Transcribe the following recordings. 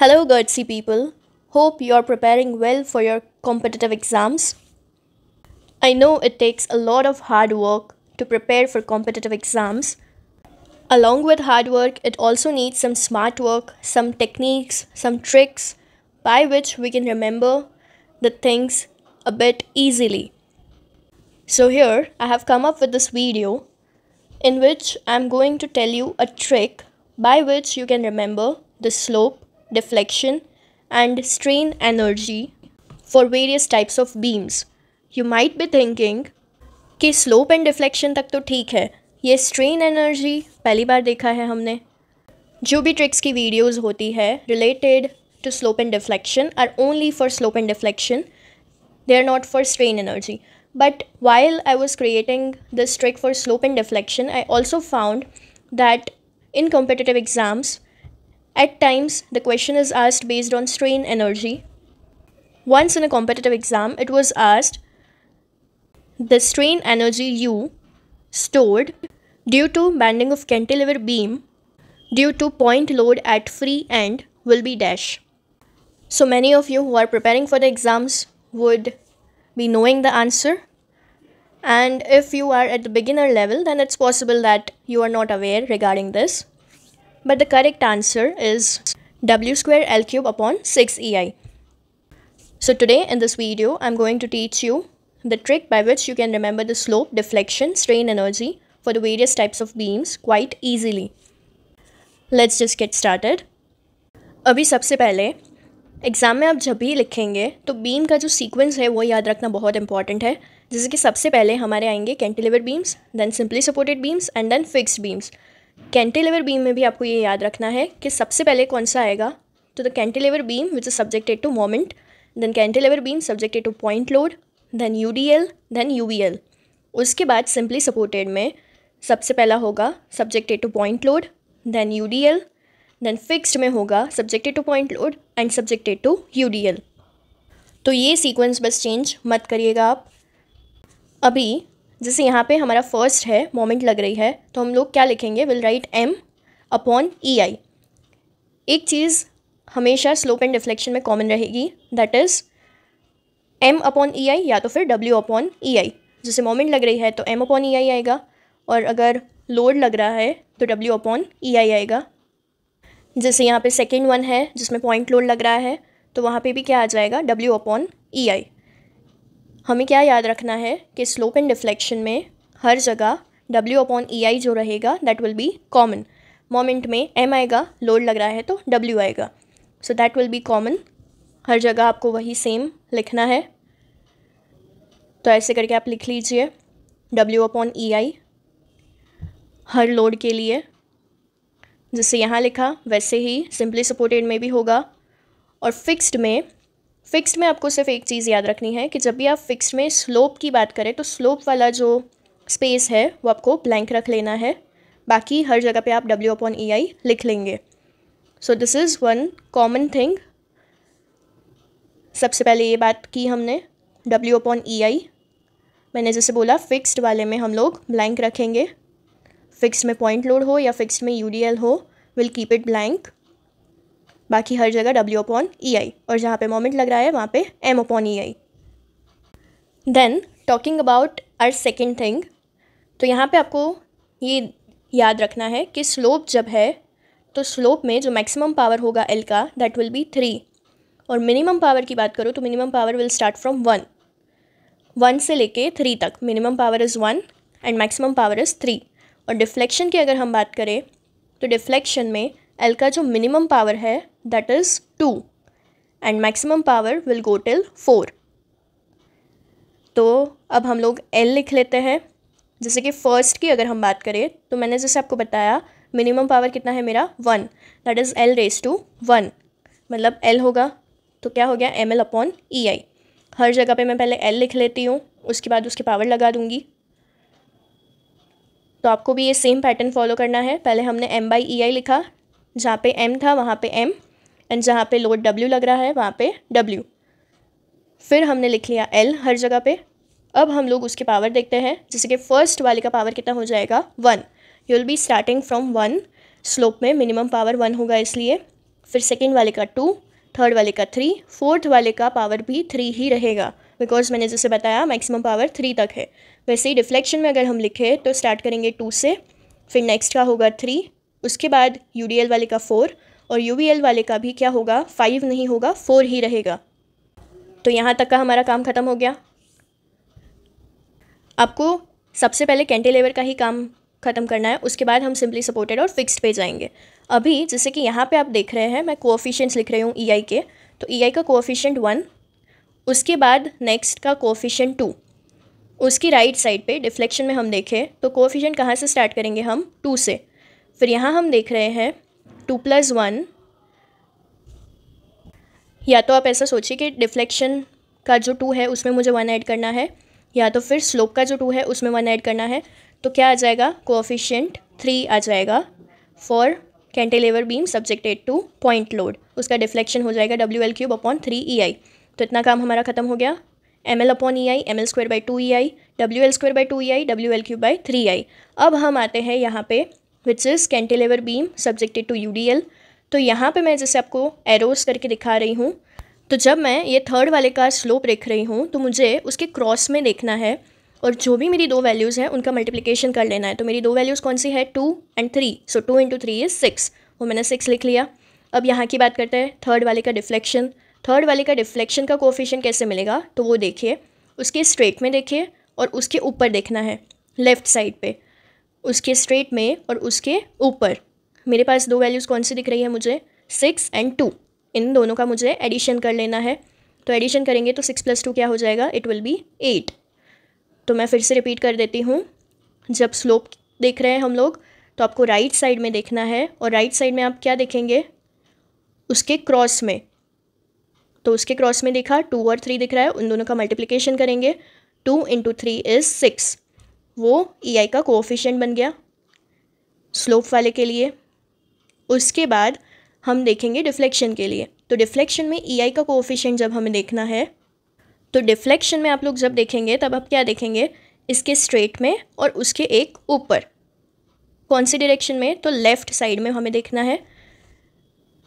Hello, Guernsey people. Hope you're preparing well for your competitive exams. I know it takes a lot of hard work to prepare for competitive exams. Along with hard work, it also needs some smart work, some techniques, some tricks by which we can remember the things a bit easily. So, here I have come up with this video in which I'm going to tell you a trick by which you can remember the slope deflection, and strain energy for various types of beams. You might be thinking that slope and deflection is okay. This is strain energy. We have seen tricks ki videos hoti hai related to slope and deflection are only for slope and deflection. They are not for strain energy. But while I was creating this trick for slope and deflection, I also found that in competitive exams, at times, the question is asked based on strain energy. Once in a competitive exam, it was asked the strain energy U stored due to bending of cantilever beam due to point load at free end will be dash. So many of you who are preparing for the exams would be knowing the answer. And if you are at the beginner level, then it's possible that you are not aware regarding this. but the correct answer is w square L cube upon 6EI. So today in this video, I'm going to teach you the trick by which you can remember the slope, deflection, strain energy for the various types of beams quite easily. Let's just get started. अभी सबसे पहले exam में आप जब भी लिखेंगे तो beam का जो सीक्वेंस है वो याद रखना बहुत इंपॉर्टेंट है जैसे कि सबसे पहले हमारे आएंगे cantilever beams then simply supported beams and then fixed beams cantilever beam में भी आपको ये याद रखना है कि सबसे पहले कौन सा आएगा तो the cantilever beam which is subjected to moment then cantilever beam subjected to point load then U D L then U V L उसके बाद सिंपली सपोर्टेड में सबसे पहला होगा subjected to point load then U D L then fixed में होगा subjected to point load and subjected to U D L तो ये सीक्वेंस बस चेंज मत करिएगा आप अभी जैसे यहाँ पे हमारा फर्स्ट है मोमेंट लग रही है तो हम लोग क्या लिखेंगे will write M upon E I एक चीज़ हमेशा स्लोप एंड डिफ्लेक्शन में कॉमन रहेगी that is M upon E I या तो फिर डब्ल्यू अपॉन ई आई जैसे मोमेंट लग रही है तो एम अपॉन ई आई आएगा और अगर लोड लग रहा है तो डब्ल्यू अपॉन ई आई आएगा जैसे यहाँ पे सेकेंड वन है जिसमें पॉइंट लोड लग रहा है तो वहाँ पे भी क्या आ जाएगा डब्ल्यू अपॉन ई आई हमें क्या याद रखना है कि स्लोप एंड डिफ्लेक्शन में हर जगह डब्ल्यू अपॉन ई आई जो रहेगा that will be common moment में एम आएगा लोड लग रहा है तो डब्ल्यू आएगा so that will be common हर जगह आपको वही सेम लिखना है तो ऐसे करके आप लिख लीजिए डब्ल्यू अपॉन ई आई हर लोड के लिए जैसे यहाँ लिखा वैसे ही सिंपली सपोर्टेड में भी होगा और फिक्स्ड में फिक्स्ड में आपको सिर्फ एक चीज़ याद रखनी है कि जब भी आप फिक्स्ड में स्लोप की बात करें तो स्लोप वाला जो स्पेस है वो आपको ब्लैंक रख लेना है बाकी हर जगह पे आप डब्ल्यू अपॉन ई आई लिख लेंगे so this is one common thing सबसे पहले ये बात की हमने डब्ल्यू अपॉन ई आई मैंने जैसे बोला फिक्स्ड वाले में हम लोग ब्लैंक रखेंगे फिक्स्ड में पॉइंट लोड हो या फिक्स्ड में यू डी एल हो विल कीप इट ब्लैंक बाकी हर जगह डब्ल्यू अपॉन ई आई और जहाँ पे मोमेंट लग रहा है वहाँ पे M upon E I then talking about our second thing तो यहाँ पे आपको ये याद रखना है कि स्लोप जब है तो स्लोप में जो मैक्सिमम पावर होगा एल का दैट विल बी थ्री और मिनिमम पावर की बात करो तो minimum power will start from one one से लेके थ्री तक minimum power is one and maximum power is three और डिफ्लेक्शन की अगर हम बात करें तो डिफ्लेक्शन में एल का जो मिनिमम पावर है that is two and maximum power will go till four तो अब हम लोग एल लिख लेते हैं जैसे कि फर्स्ट की अगर हम बात करें तो मैंने जैसे आपको बताया मिनिमम पावर कितना है मेरा one that is L raise to one मतलब एल होगा तो क्या हो गया M L upon E I हर जगह पे मैं पहले एल लिख लेती हूँ उसके बाद उसकी पावर लगा दूँगी तो आपको भी ये सेम पैटर्न फॉलो करना है पहले हमने एम बाई ई आई लिखा जहाँ पे एम था वहाँ पे एम एंड जहाँ पे लोड डब्ल्यू लग रहा है वहाँ पे डब्ल्यू फिर हमने लिख लिया एल हर जगह पे अब हम लोग उसके पावर देखते हैं जैसे कि फर्स्ट वाले का पावर कितना हो जाएगा one you will be starting from one slope में मिनिमम पावर वन होगा इसलिए फिर सेकेंड वाले का टू थर्ड वाले का थ्री फोर्थ वाले का पावर भी थ्री ही रहेगा बिकॉज मैंने जैसे बताया मैक्सिमम पावर थ्री तक है वैसे ही डिफ्लेक्शन में अगर हम लिखें तो स्टार्ट करेंगे टू से फिर नेक्स्ट का होगा थ्री उसके बाद यू वाले का फ़ोर और यू वाले का भी क्या होगा फाइव नहीं होगा फ़ोर ही रहेगा तो यहाँ तक का हमारा काम ख़त्म हो गया आपको सबसे पहले कैंटिलेवर का ही काम ख़त्म करना है उसके बाद हम सिंपली सपोर्टेड और फिक्स्ड पे जाएंगे अभी जैसे कि यहाँ पे आप देख रहे हैं मैं कोऑफिशिएंट्स लिख रही हूँ ई e के तो ई e का कोऑफिशिएंट वन उसके बाद नेक्स्ट का कोऑफिशिएंट टू उसकी राइट साइड पे डिफ्लेक्शन में हम देखें तो कोऑफिशिएंट कहाँ से स्टार्ट करेंगे हम टू से फिर यहाँ हम देख रहे हैं टू प्लस वन या तो आप ऐसा सोचिए कि डिफ्लेक्शन का जो टू है उसमें मुझे वन ऐड करना है या तो फिर स्लोप का जो टू है उसमें वन ऐड करना है तो क्या आ जाएगा कोऑफिशिएंट थ्री आ जाएगा for cantilever beam subjected to point load उसका डिफ्लेक्शन हो जाएगा W L cube upon three E I तो इतना काम हमारा खत्म हो गया M L upon E I M L square by two E I W L square by two E I W L cube by three I अब हम आते हैं यहाँ पे which is cantilever beam subjected to U D L तो यहाँ पर मैं जैसे आपको एरोज करके दिखा रही हूँ तो जब मैं ये थर्ड वाले का स्लोप देख रही हूँ तो मुझे उसके क्रॉस में देखना है और जो भी मेरी दो वैल्यूज़ हैं उनका मल्टीप्लिकेशन कर लेना है तो मेरी दो वैल्यूज़ कौन सी है two and three so two into three is six वो मैंने सिक्स लिख लिया अब यहाँ की बात करते हैं थर्ड वाले का डिफ्लेक्शन थर्ड वाले का डिफ्लेक्शन का कोफिशन कैसे मिलेगा तो वो देखिए उसके स्ट्रेट में देखिए और उसके ऊपर देखना है लेफ़्ट साइड पर उसके स्ट्रेट में और उसके ऊपर मेरे पास दो वैल्यूज़ कौन सी दिख रही है मुझे सिक्स एंड टू इन दोनों का मुझे एडिशन कर लेना है तो एडिशन करेंगे तो सिक्स प्लस टू क्या हो जाएगा इट विल बी एट तो मैं फिर से रिपीट कर देती हूँ जब स्लोप देख रहे हैं हम लोग तो आपको राइट right साइड में देखना है और राइट right साइड में आप क्या देखेंगे उसके क्रॉस में तो उसके क्रॉस में देखा टू और थ्री दिख रहा है उन दोनों का मल्टीप्लिकेशन करेंगे two into three is six वो ई आई का कोफिशेंट बन गया स्लोप वाले के लिए उसके बाद हम देखेंगे डिफ्लेक्शन के लिए तो डिफ्लेक्शन में ई आई का कोफिशेंट जब हमें देखना है तो डिफ्लेक्शन में आप लोग जब देखेंगे तब आप क्या देखेंगे इसके स्ट्रेट में और उसके एक ऊपर कौन सी डायरेक्शन में तो लेफ़्ट साइड में हमें देखना है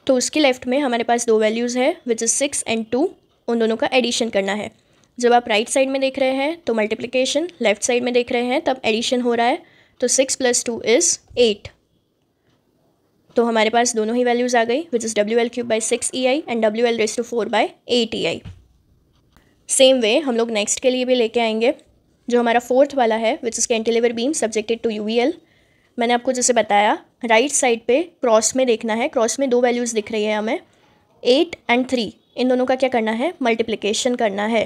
तो उसके लेफ़्ट में हमारे पास दो वैल्यूज़ है which is six and two उन दोनों का एडिशन करना है जब आप राइट right साइड में देख रहे हैं तो मल्टीप्लिकेशन लेफ्ट साइड में देख रहे हैं तब एडिशन हो रहा है तो six plus two is eight तो हमारे पास दोनों ही वैल्यूज़ आ गई which is W L cube by six E I and W L raise to four by eight E I same way हम लोग नेक्स्ट के लिए भी लेके आएंगे जो हमारा फोर्थ वाला है which is cantilever beam subjected to U V L मैंने आपको जैसे बताया राइट right साइड पे क्रॉस में देखना है क्रॉस में दो वैल्यूज़ दिख रही है हमें एट एंड थ्री इन दोनों का क्या करना है मल्टीप्लीकेशन करना है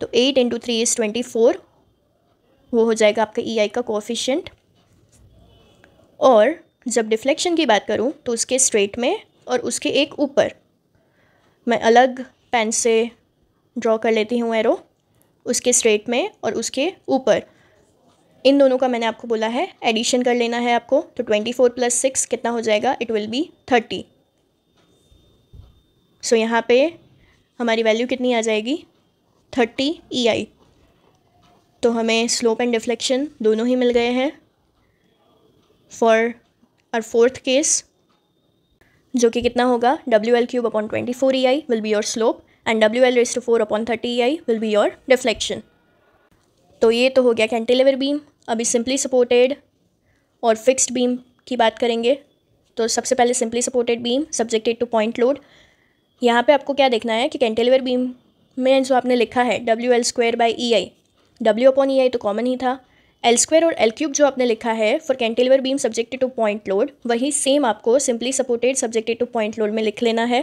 तो eight into three is twenty four वो हो जाएगा आपका ई e आई का कोफिशेंट और जब डिफ्लेक्शन की बात करूँ तो उसके स्ट्रेट में और उसके एक ऊपर मैं अलग पेन से ड्रॉ कर लेती हूँ एरो उसके स्ट्रेट में और उसके ऊपर इन दोनों का मैंने आपको बोला है एडिशन कर लेना है आपको तो ट्वेंटी फोर प्लस सिक्स कितना हो जाएगा it will be thirty so यहाँ पे हमारी वैल्यू कितनी आ जाएगी थर्टी ई e आई तो हमें स्लोप एंड डिफ्लेक्शन दोनों ही मिल गए हैं फॉर आर फोर्थ केस जो कि कितना होगा W L cube upon twenty four E I will be your slope and W L raised four upon thirty E I will be your deflection तो ये तो हो गया कैंटिलीवर बीम अभी सिंपली सपोर्टेड और फिक्स्ड बीम की बात करेंगे तो सबसे पहले simply supported beam subjected to point load यहाँ पे आपको क्या देखना है कि कैंटिलीवर बीम में जो आपने लिखा है W L square by E I W upon E I तो कॉमन ही था एल स्क्वायर और एल क्यूब जो आपने लिखा है for cantilever beam subjected to point load वही सेम आपको simply supported subjected to point load में लिख लेना है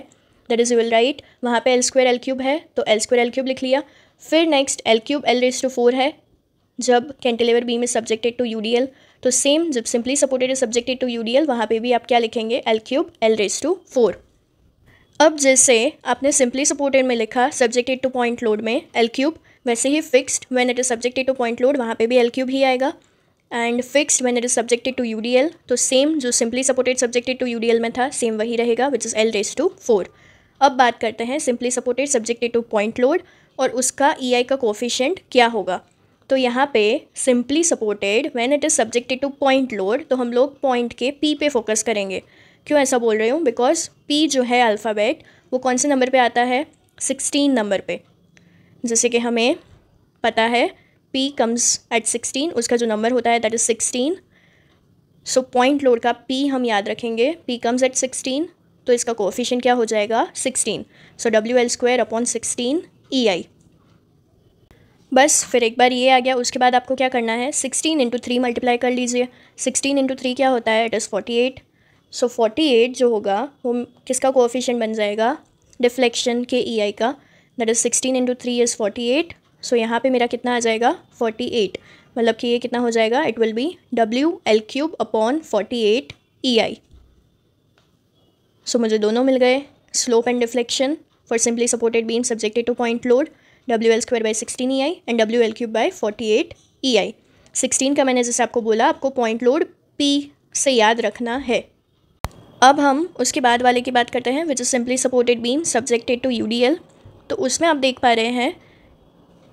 that is you will write वहाँ पे एल स्क्वायर एल क्यूब है तो एल स्क्वायर एल क्यूब लिख लिया फिर next L cube L raise to four है जब cantilever beam is subjected to U D L तो सेम जब simply supported is subjected to U D L वहाँ पर भी आप क्या लिखेंगे L cube L raise to four अब जैसे आपने सिंपली सपोर्टेड में लिखा सब्जेक्टेड टू पॉइंट लोड में एल क्यूब वैसे ही fixed when it is subjected to point load वहाँ पे भी एल क्यूब ही आएगा and fixed when it is subjected to U D L तो सेम जो simply supported subjected to U D L में था सेम वही रहेगा which is L raise to four अब बात करते हैं simply supported subjected to point load और उसका ई e आई का कोफिशेंट क्या होगा तो यहाँ पे simply supported when it is subjected to point load तो हम लोग पॉइंट के पी पे फोकस करेंगे क्यों ऐसा बोल रही हूँ बिकॉज पी जो है अल्फ़ाबेट वो कौन से नंबर पे आता है सिक्सटीन नंबर पे जैसे कि हमें पता है पी कम्स एट सिक्सटीन उसका जो नंबर होता है that is sixteen so point load का पी हम याद रखेंगे पी कम्स एट सिक्सटीन तो इसका कोफिशन क्या हो जाएगा sixteen so W L square upon sixteen E I बस फिर एक बार ये आ गया उसके बाद आपको क्या करना है सिक्सटीन इंटू थ्री मल्टीप्लाई कर लीजिए सिक्सटीन इंटू थ्री क्या होता है it is forty eight so forty eight जो होगा वो किसका कोफिशेंट बन जाएगा डिफ्लेक्शन के ई e आई का that is sixteen into three is forty eight so यहाँ पे मेरा कितना आ जाएगा फोर्टी एट मतलब कि ये कितना हो जाएगा it will be W L cube upon forty eight E I so मुझे दोनों मिल गए slope and deflection for simply supported beam subjected to point load W L square by sixteen E I and W L cube by forty eight E I sixteen का मैंने जैसे आपको बोला आपको पॉइंट लोड पी से याद रखना है अब हम उसके बाद वाले की बात करते हैं which is simply supported beam subjected to U तो उसमें आप देख पा रहे हैं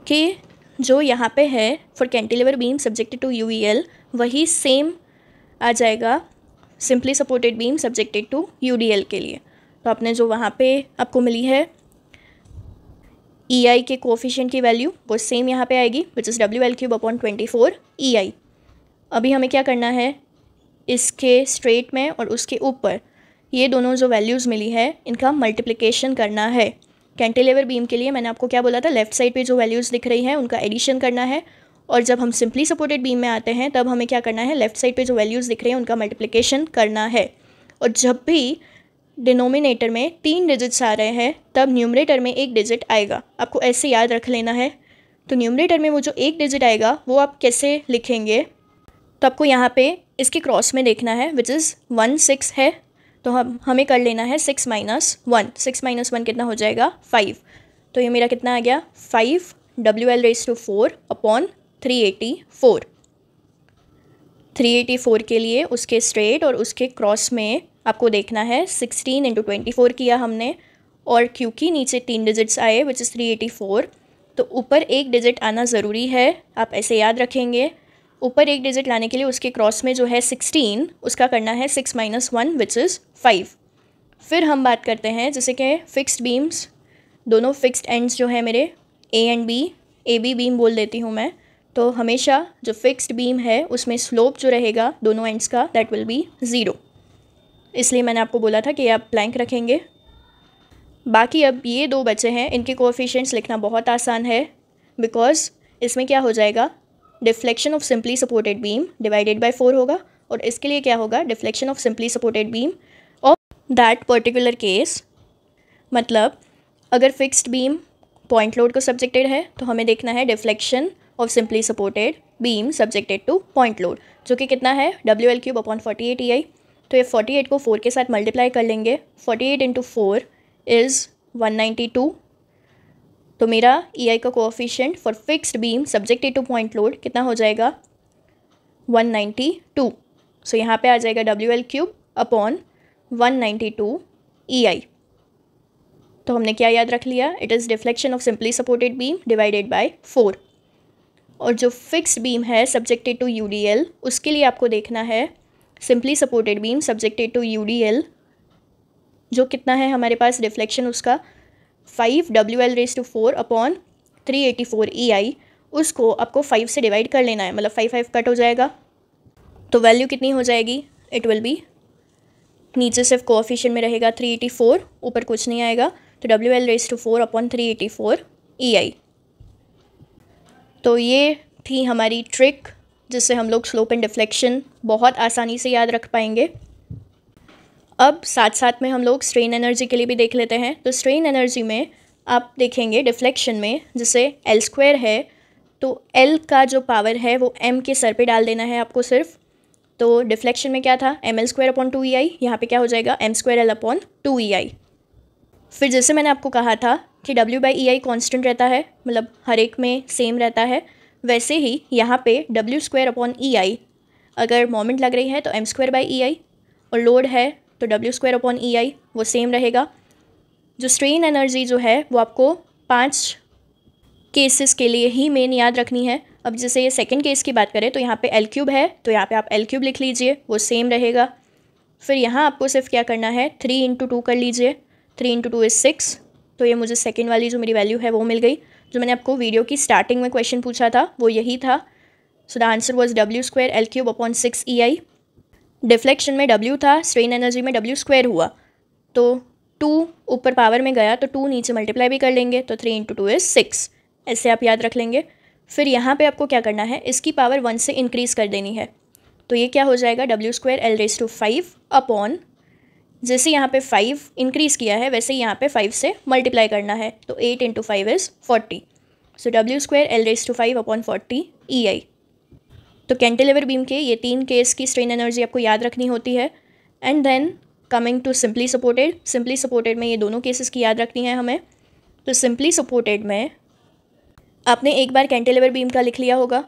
कि जो यहाँ पे है for cantilever beam subjected to U वही सेम आ जाएगा simply supported beam subjected to U के लिए तो आपने जो वहाँ पे आपको मिली है ई e आई के कोफिशेंट की वैल्यू वो सेम यहाँ पे आएगी which is W L cube upon twenty four E I अभी हमें क्या करना है इसके स्ट्रेट में और उसके ऊपर ये दोनों जो वैल्यूज़ मिली है इनका मल्टीप्लिकेशन करना है कैंटिलेवर बीम के लिए मैंने आपको क्या बोला था लेफ्ट साइड पे जो वैल्यूज़ दिख रही हैं उनका एडिशन करना है और जब हम सिंपली सपोर्टेड बीम में आते हैं तब हमें क्या करना है लेफ्ट साइड पे जो वैल्यूज़ दिख रहे हैं उनका मल्टीप्लिकेशन करना है और जब भी डिनोमिनेटर में तीन डिजिट्स आ रहे हैं तब न्यूमरेटर में एक डिजिट आएगा आपको ऐसे याद रख लेना है तो न्यूमरेटर में वो जो एक डिजिट आएगा वो आप कैसे लिखेंगे तो आपको यहाँ पे इसके क्रॉस में देखना है विच इज़ वन सिक्स है तो हम हमें कर लेना है six minus one six minus one कितना हो जाएगा फाइव तो ये मेरा कितना आ गया five W L raise to four upon three eighty four three eighty four के लिए उसके स्ट्रेट और उसके क्रॉस में आपको देखना है सिक्सटीन इंटू ट्वेंटी फोर किया हमने और क्योंकि नीचे तीन डिजिट्स आए which is three eighty four तो ऊपर एक डिजिट आना ज़रूरी है आप ऐसे याद रखेंगे ऊपर एक डिजिट लाने के लिए उसके क्रॉस में जो है सिक्सटीन उसका करना है six minus one which is five फिर हम बात करते हैं जैसे कि फिक्स्ड बीम्स दोनों फिक्स्ड एंड्स जो है मेरे A and B A B beam बोल देती हूँ मैं तो हमेशा जो फिक्स्ड बीम है उसमें स्लोप जो रहेगा दोनों एंड्स का दैट विल बी ज़ीरो इसलिए मैंने आपको बोला था कि आप ब्लैंक रखेंगे बाकी अब ये दो बच्चे हैं इनके कोफिशेंट्स लिखना बहुत आसान है बिकॉज़ इसमें क्या हो जाएगा deflection of simply supported beam divided by four होगा और इसके लिए क्या होगा deflection of simply supported beam of that particular case मतलब अगर फिक्स्ड बीम पॉइंट लोड को सब्जेक्टेड है तो हमें देखना है deflection of simply supported beam subjected to point load जो कि कितना है W L cube upon forty eight E I तो ये फोर्टी एट को फोर के साथ मल्टीप्लाई कर लेंगे forty eight into four is one ninety two तो मेरा ई e आई का coefficient for fixed beam subjected to point load कितना हो जाएगा 192 सो यहाँ पे आ जाएगा W L cube upon one E I तो हमने क्या याद रख लिया it is deflection of simply supported beam divided by four और जो फिक्स बीम है subjected to U D L उसके लिए आपको देखना है simply supported beam subjected to U D L जो कितना है हमारे पास डिफ्लेक्शन उसका five W L raise to four upon three eighty four E I उसको आपको फाइव से डिवाइड कर लेना है मतलब फाइव फाइव कट हो जाएगा तो वैल्यू कितनी हो जाएगी इट विल बी नीचे सिर्फ कोऑफिशिएंट में रहेगा थ्री एटी फोर ऊपर कुछ नहीं आएगा तो W L raise to four upon three eighty four E I तो ये थी हमारी ट्रिक जिससे हम लोग स्लोप एंड डिफ्लेक्शन बहुत आसानी से याद रख पाएंगे अब साथ साथ में हम लोग स्ट्रेन एनर्जी के लिए भी देख लेते हैं तो स्ट्रेन एनर्जी में आप देखेंगे डिफ्लेक्शन में जैसे एल स्क्वायर है तो एल का जो पावर है वो एम के सर पे डाल देना है आपको सिर्फ तो डिफ्लेक्शन में क्या था M L square upon two E I यहाँ पर क्या हो जाएगा M square L upon two E I फिर जैसे मैंने आपको कहा था कि W by E I constant रहता है मतलब हर एक में सेम रहता है वैसे ही यहाँ पे W square upon E I अगर मोमेंट लग रही है तो M square by E I और लोड है तो W square upon E I वो सेम रहेगा जो स्ट्रेन एनर्जी जो है वो आपको पाँच केसेस के लिए ही मेन याद रखनी है अब जैसे ये सेकेंड केस की बात करें तो यहाँ पे एल क्यूब है तो यहाँ पे आप एल क्यूब लिख लीजिए वो सेम रहेगा फिर यहाँ आपको सिर्फ क्या करना है थ्री इंटू टू कर लीजिए three into two is six तो ये मुझे सेकेंड वाली जो मेरी वैल्यू है वो मिल गई जो मैंने आपको वीडियो की स्टार्टिंग में क्वेश्चन पूछा था वो यही था so the answer was W square L cube upon six E I deflection में डब्ल्यू था स्ट्रेन एनर्जी में डब्ल्यू स्क्वायर हुआ तो टू ऊपर पावर में गया तो टू नीचे मल्टीप्लाई भी कर लेंगे तो three into two is six ऐसे आप याद रख लेंगे फिर यहाँ पे आपको क्या करना है इसकी पावर वन से इंक्रीज़ कर देनी है तो ये क्या हो जाएगा W square L raise to five upon जैसे यहाँ पे फाइव इंक्रीज़ किया है वैसे यहाँ पे फाइव से मल्टीप्लाई करना है तो eight into five is forty so W square L raise to five upon forty E I तो कैंटिलेवर बीम के ये तीन केस की स्ट्रेन एनर्जी आपको याद रखनी होती है and then coming to simply supported simply supported में ये दोनों केसेस की याद रखनी है हमें तो सिंपली सपोर्टेड में आपने एक बार कैंटिलेवर बीम का लिख लिया होगा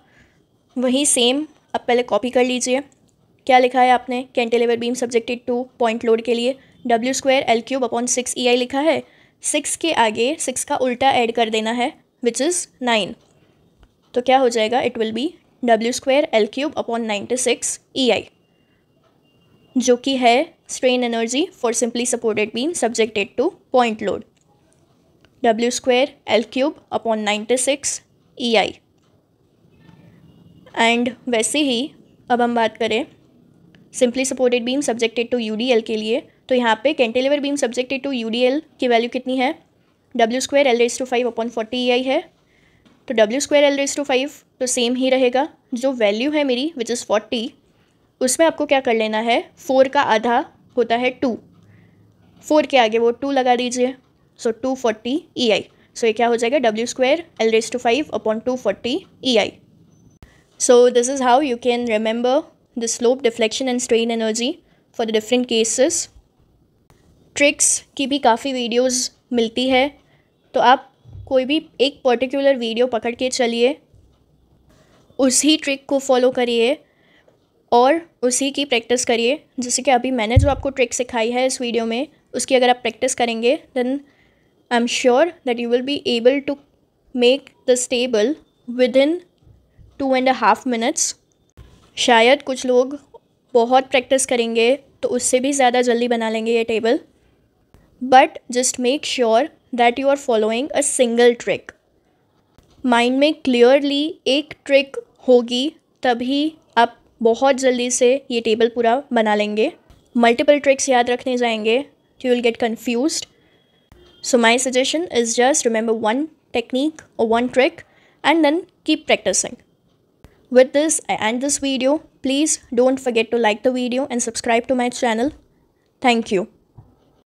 वही सेम आप पहले कॉपी कर लीजिए क्या लिखा है आपने cantilever beam subjected to point load के लिए W square L cube upon six E I लिखा है सिक्स के आगे सिक्स का उल्टा ऐड कर देना है विच इज़ नाइन तो क्या हो जाएगा it will be W square L cube upon ninety six E I जो कि है strain energy for simply supported beam subjected to point load W square L cube upon ninety six E I and वैसे ही अब हम बात करें simply supported beam subjected to U D L के लिए तो यहाँ पे cantilever beam subjected to U D L की वैल्यू कितनी है W square L raise to five upon forty E I है तो W square L raise to five तो सेम ही रहेगा जो वैल्यू है मेरी विच इज़ फोर्टी उसमें आपको क्या कर लेना है फोर का आधा होता है टू फोर के आगे वो टू लगा दीजिए सो टू फोर्टी ई आई सो ये क्या हो जाएगा W square L raise to five upon two forty E I so this is how you can remember the slope deflection and strain energy for the different cases tricks की भी काफ़ी videos मिलती है तो आप कोई भी एक पर्टिकुलर वीडियो पकड़ के चलिए उसी ट्रिक को फॉलो करिए और उसी की प्रैक्टिस करिए जैसे कि अभी मैंने जो आपको ट्रिक सिखाई है इस वीडियो में उसकी अगर आप प्रैक्टिस करेंगे then I am sure that you will be able to make the stable within two and half minutes शायद कुछ लोग बहुत प्रैक्टिस करेंगे तो उससे भी ज़्यादा जल्दी बना लेंगे ये table but just make sure that you are following a single trick mind में clearly, एक trick होगी तभी आप बहुत जल्दी से ये टेबल पूरा बना लेंगे मल्टीपल ट्रिक्स याद रखने जाएंगे you will get confuse so my suggestion is just remember technique or one trick and then keep practicing. With this, I end this video. Please don't forget to like the video and subscribe to my channel. Thank you.